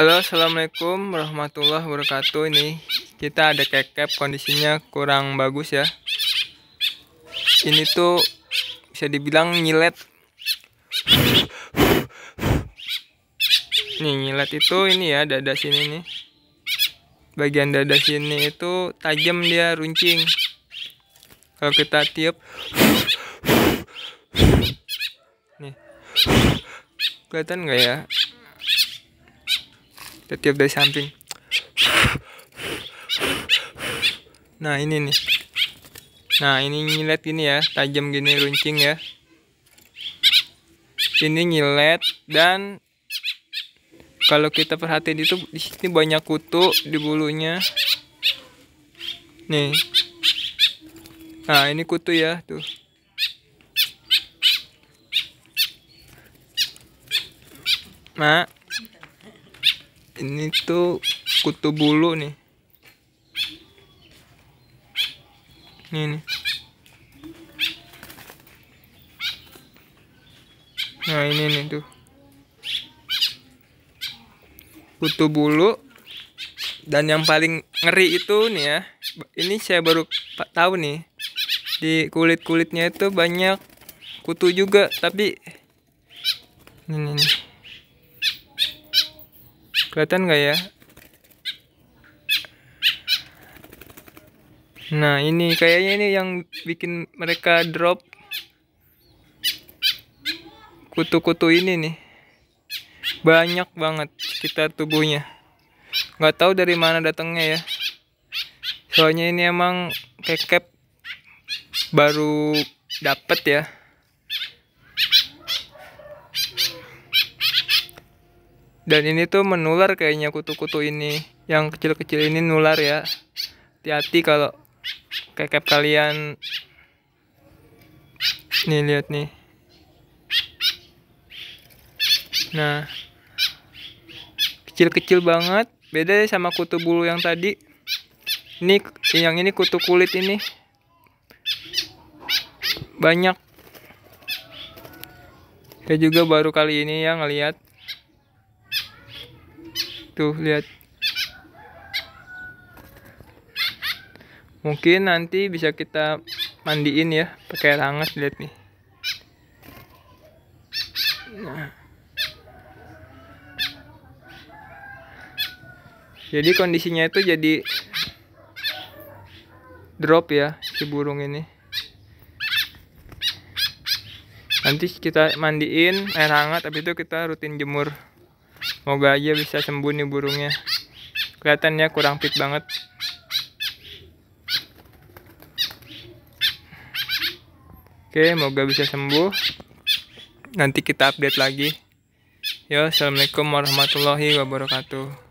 Halo assalamualaikum warahmatullahi wabarakatuh Ini kita ada kekep kondisinya kurang bagus ya Ini tuh bisa dibilang nyilet Nih nyilet itu ini ya dada sini nih Bagian dada sini itu tajam dia runcing Kalau kita tiup Nih Kelihatan nggak ya kita dari samping nah ini nih nah ini nyilet gini ya tajam gini runcing ya ini nyilet dan kalau kita perhatiin itu di sini banyak kutu di bulunya nih nah ini kutu ya tuh mak nah ini tuh kutu bulu nih ini nih nah ini nih tuh kutu bulu dan yang paling ngeri itu nih ya ini saya baru tahu nih di kulit kulitnya itu banyak kutu juga tapi ini nih kelihatan nggak ya nah ini kayaknya ini yang bikin mereka drop kutu-kutu ini nih banyak banget sekitar tubuhnya nggak tahu dari mana datangnya ya soalnya ini emang kekep baru dapet ya dan ini tuh menular kayaknya kutu-kutu ini yang kecil-kecil ini nular ya hati-hati kalau kekep kalian nih lihat nih nah kecil-kecil banget beda ya sama kutu bulu yang tadi ini yang ini kutu kulit ini banyak saya juga baru kali ini ya ngeliat tuh gitu, lihat mungkin nanti bisa kita mandiin ya pakai air hangat lihat nih nah. jadi kondisinya itu jadi drop ya si burung ini nanti kita mandiin air hangat tapi itu kita rutin jemur Semoga aja bisa sembuh nih burungnya. Kelihatannya kurang fit banget. Oke, semoga bisa sembuh. Nanti kita update lagi. Yo, assalamualaikum warahmatullahi wabarakatuh.